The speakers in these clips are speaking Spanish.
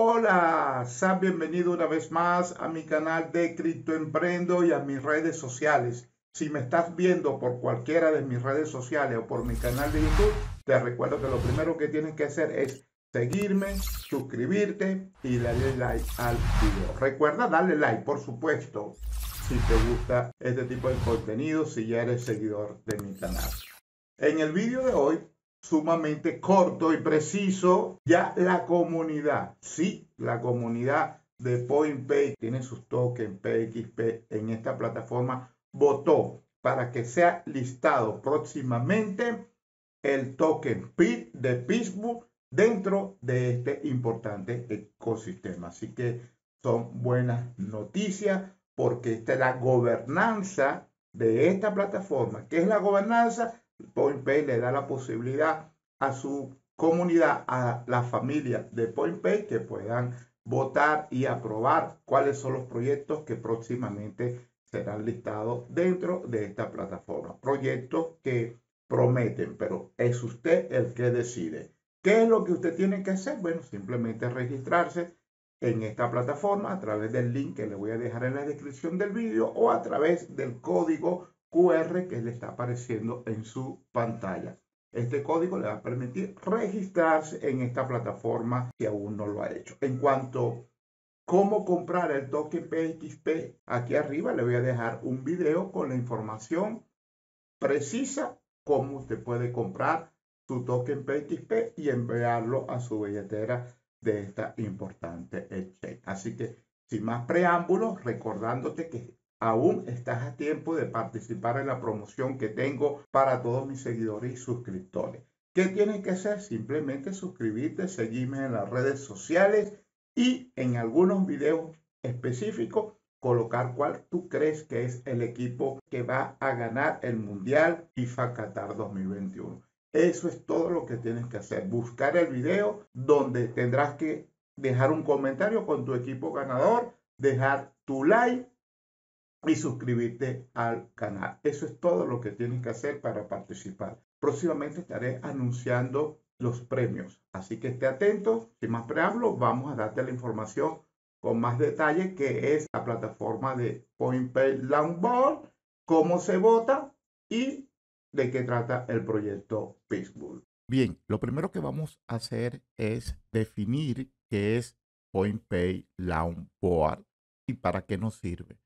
Hola, sean bienvenidos una vez más a mi canal de Emprendo y a mis redes sociales. Si me estás viendo por cualquiera de mis redes sociales o por mi canal de YouTube, te recuerdo que lo primero que tienes que hacer es seguirme, suscribirte y darle like al video. Recuerda darle like, por supuesto, si te gusta este tipo de contenido, si ya eres seguidor de mi canal. En el video de hoy sumamente corto y preciso. Ya la comunidad, sí, la comunidad de PointPay tiene sus tokens PXP en esta plataforma, votó para que sea listado próximamente el token PIT de Pittsburgh dentro de este importante ecosistema. Así que son buenas noticias porque esta es la gobernanza de esta plataforma. que es la gobernanza? Point Pay le da la posibilidad a su comunidad, a la familia de Point Pay que puedan votar y aprobar cuáles son los proyectos que próximamente serán listados dentro de esta plataforma. Proyectos que prometen, pero es usted el que decide. ¿Qué es lo que usted tiene que hacer? Bueno, simplemente registrarse en esta plataforma a través del link que le voy a dejar en la descripción del video o a través del código QR que le está apareciendo en su pantalla. Este código le va a permitir registrarse en esta plataforma si aún no lo ha hecho. En cuanto cómo comprar el token PXP, aquí arriba le voy a dejar un video con la información precisa cómo usted puede comprar su token PXP y enviarlo a su billetera de esta importante exchange. Así que sin más preámbulos, recordándote que Aún estás a tiempo de participar en la promoción que tengo para todos mis seguidores y suscriptores. ¿Qué tienes que hacer? Simplemente suscribirte, seguirme en las redes sociales y en algunos videos específicos colocar cuál tú crees que es el equipo que va a ganar el Mundial FIFA Qatar 2021. Eso es todo lo que tienes que hacer. Buscar el video donde tendrás que dejar un comentario con tu equipo ganador, dejar tu like y suscribirte al canal. Eso es todo lo que tienes que hacer para participar. Próximamente estaré anunciando los premios, así que esté atento. Sin más preámbulos, vamos a darte la información con más detalle que es la plataforma de CoinPay Longboard, cómo se vota y de qué trata el proyecto facebook Bien, lo primero que vamos a hacer es definir qué es CoinPay Longboard y para qué nos sirve.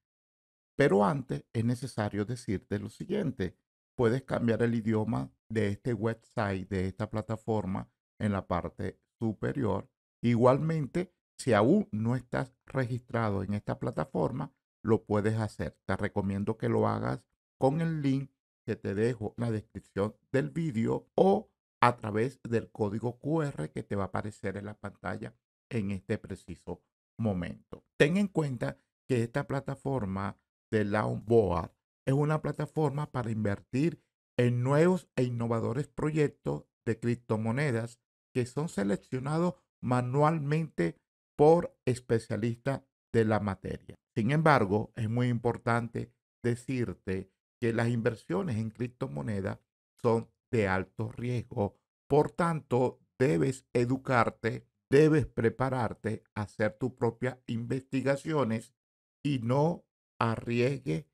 Pero antes es necesario decirte lo siguiente. Puedes cambiar el idioma de este website, de esta plataforma, en la parte superior. Igualmente, si aún no estás registrado en esta plataforma, lo puedes hacer. Te recomiendo que lo hagas con el link que te dejo en la descripción del vídeo o a través del código QR que te va a aparecer en la pantalla en este preciso momento. Ten en cuenta que esta plataforma de Longboard es una plataforma para invertir en nuevos e innovadores proyectos de criptomonedas que son seleccionados manualmente por especialistas de la materia. Sin embargo, es muy importante decirte que las inversiones en criptomonedas son de alto riesgo. Por tanto, debes educarte, debes prepararte, hacer tus propias investigaciones y no arriesgue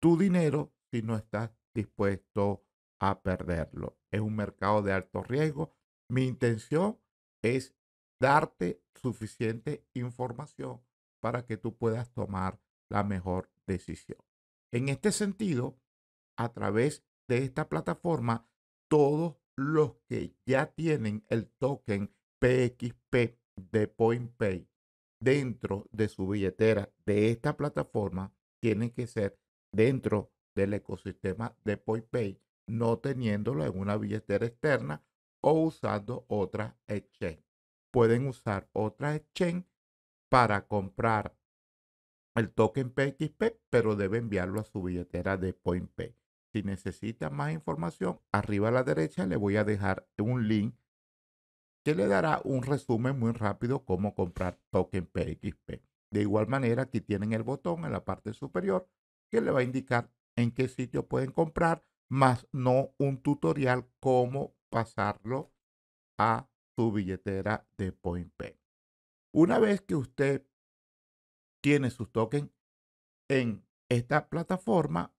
tu dinero si no estás dispuesto a perderlo. Es un mercado de alto riesgo. Mi intención es darte suficiente información para que tú puedas tomar la mejor decisión. En este sentido, a través de esta plataforma, todos los que ya tienen el token PXP de PointPay dentro de su billetera de esta plataforma tienen que ser dentro del ecosistema de PointPay, no teniéndolo en una billetera externa o usando otra exchange. Pueden usar otra exchange para comprar el token PXP, pero debe enviarlo a su billetera de PointPay. Si necesita más información, arriba a la derecha le voy a dejar un link que le dará un resumen muy rápido cómo comprar token PXP. De igual manera, aquí tienen el botón en la parte superior que le va a indicar en qué sitio pueden comprar, más no un tutorial cómo pasarlo a su billetera de PointPay. Una vez que usted tiene sus tokens en esta plataforma,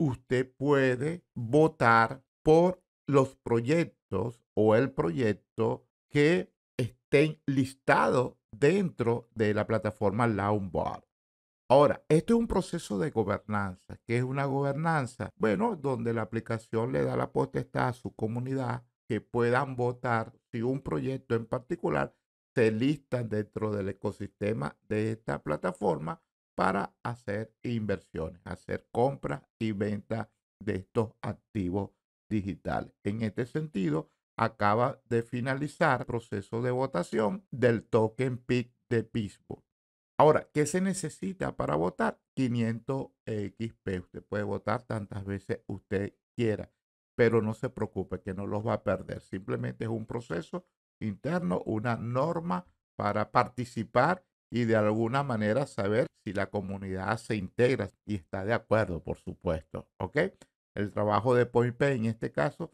usted puede votar por los proyectos o el proyecto que estén listados dentro de la plataforma Launboard. Ahora, esto es un proceso de gobernanza, que es una gobernanza, bueno, donde la aplicación le da la potestad a su comunidad que puedan votar si un proyecto en particular se lista dentro del ecosistema de esta plataforma para hacer inversiones, hacer compras y ventas de estos activos digitales. En este sentido, acaba de finalizar el proceso de votación del token PIC de Pittsburgh. Ahora, ¿qué se necesita para votar? 500 XP. Usted puede votar tantas veces usted quiera, pero no se preocupe que no los va a perder. Simplemente es un proceso interno, una norma para participar y de alguna manera saber si la comunidad se integra y está de acuerdo, por supuesto. ¿Ok? El trabajo de PointPay en este caso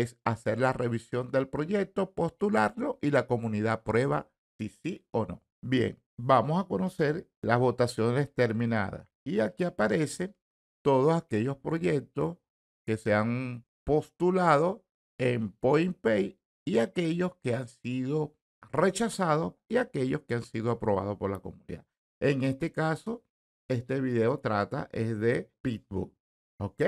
es hacer la revisión del proyecto, postularlo y la comunidad prueba si sí o no. Bien, vamos a conocer las votaciones terminadas. Y aquí aparecen todos aquellos proyectos que se han postulado en PointPay y aquellos que han sido rechazados y aquellos que han sido aprobados por la comunidad. En este caso, este video trata es de Pitbull. ¿Ok?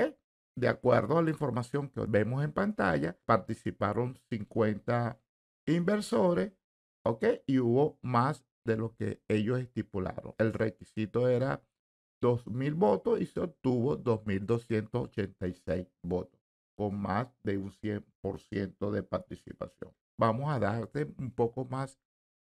de acuerdo a la información que vemos en pantalla, participaron 50 inversores, ¿ok? Y hubo más de lo que ellos estipularon. El requisito era 2.000 votos y se obtuvo 2.286 votos, con más de un 100% de participación. Vamos a darte un poco más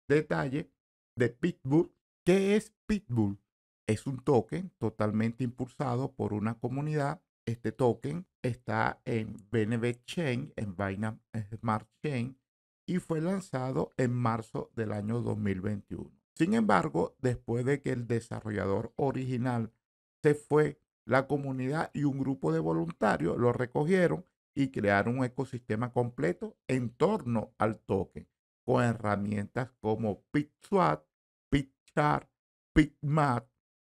detalle de Pitbull. ¿Qué es Pitbull? Es un token totalmente impulsado por una comunidad este token está en BNB Chain, en Binance Smart Chain, y fue lanzado en marzo del año 2021. Sin embargo, después de que el desarrollador original se fue, la comunidad y un grupo de voluntarios lo recogieron y crearon un ecosistema completo en torno al token, con herramientas como PitSwap, PitChart, PicMat,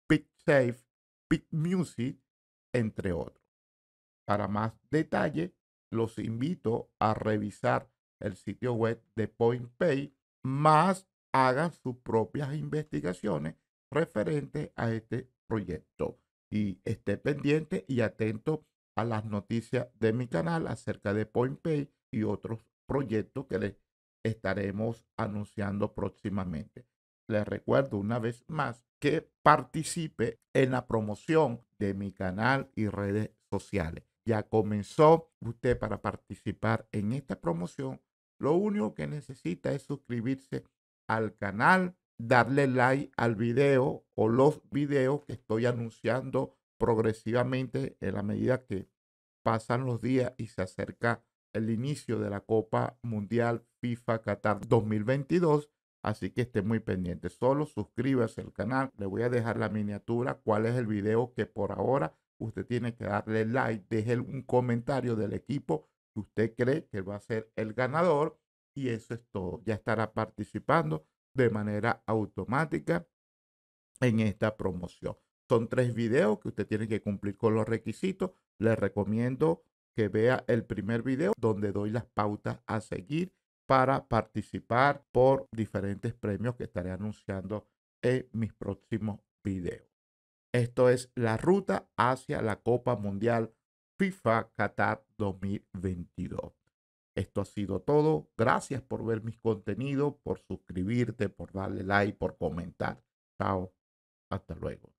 PicSafe, PicMusic, entre otros. Para más detalle, los invito a revisar el sitio web de PointPay, más hagan sus propias investigaciones referentes a este proyecto. Y esté pendiente y atento a las noticias de mi canal acerca de PointPay y otros proyectos que les estaremos anunciando próximamente. Les recuerdo una vez más que participe en la promoción de mi canal y redes sociales ya comenzó. Usted para participar en esta promoción, lo único que necesita es suscribirse al canal, darle like al video o los videos que estoy anunciando progresivamente en la medida que pasan los días y se acerca el inicio de la Copa Mundial FIFA Qatar 2022. Así que esté muy pendiente. Solo suscríbase al canal. Le voy a dejar la miniatura, cuál es el video que por ahora usted tiene que darle like, deje un comentario del equipo que usted cree que va a ser el ganador y eso es todo. Ya estará participando de manera automática en esta promoción. Son tres videos que usted tiene que cumplir con los requisitos. Les recomiendo que vea el primer video donde doy las pautas a seguir para participar por diferentes premios que estaré anunciando en mis próximos videos. Esto es la ruta hacia la Copa Mundial FIFA Qatar 2022. Esto ha sido todo. Gracias por ver mis contenidos, por suscribirte, por darle like, por comentar. Chao. Hasta luego.